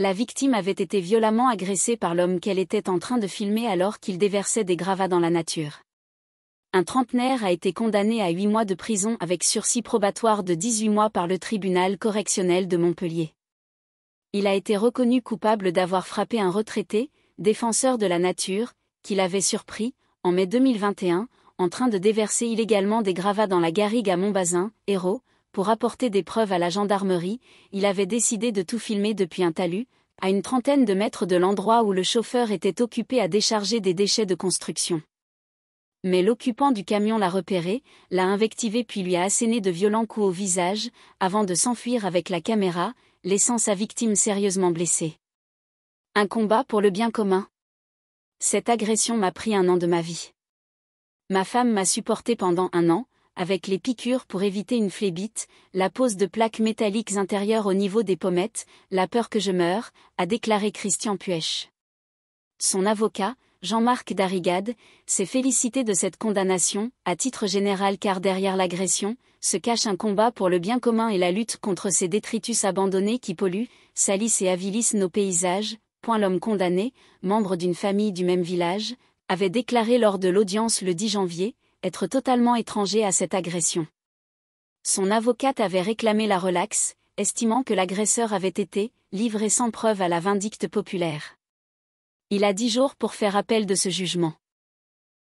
la victime avait été violemment agressée par l'homme qu'elle était en train de filmer alors qu'il déversait des gravats dans la nature. Un trentenaire a été condamné à 8 mois de prison avec sursis probatoire de 18 mois par le tribunal correctionnel de Montpellier. Il a été reconnu coupable d'avoir frappé un retraité, défenseur de la nature, qu'il avait surpris, en mai 2021, en train de déverser illégalement des gravats dans la garrigue à Montbazin, Hérault, pour apporter des preuves à la gendarmerie, il avait décidé de tout filmer depuis un talus, à une trentaine de mètres de l'endroit où le chauffeur était occupé à décharger des déchets de construction. Mais l'occupant du camion l'a repéré, l'a invectivé puis lui a asséné de violents coups au visage, avant de s'enfuir avec la caméra, laissant sa victime sérieusement blessée. Un combat pour le bien commun. Cette agression m'a pris un an de ma vie. Ma femme m'a supporté pendant un an, avec les piqûres pour éviter une flébite, la pose de plaques métalliques intérieures au niveau des pommettes, la peur que je meure, a déclaré Christian Puech. Son avocat, Jean-Marc Darrigade, s'est félicité de cette condamnation, à titre général car derrière l'agression, se cache un combat pour le bien commun et la lutte contre ces détritus abandonnés qui polluent, salissent et avilissent nos paysages, point l'homme condamné, membre d'une famille du même village, avait déclaré lors de l'audience le 10 janvier, être totalement étranger à cette agression. Son avocate avait réclamé la relaxe, estimant que l'agresseur avait été livré sans preuve à la vindicte populaire. Il a dix jours pour faire appel de ce jugement.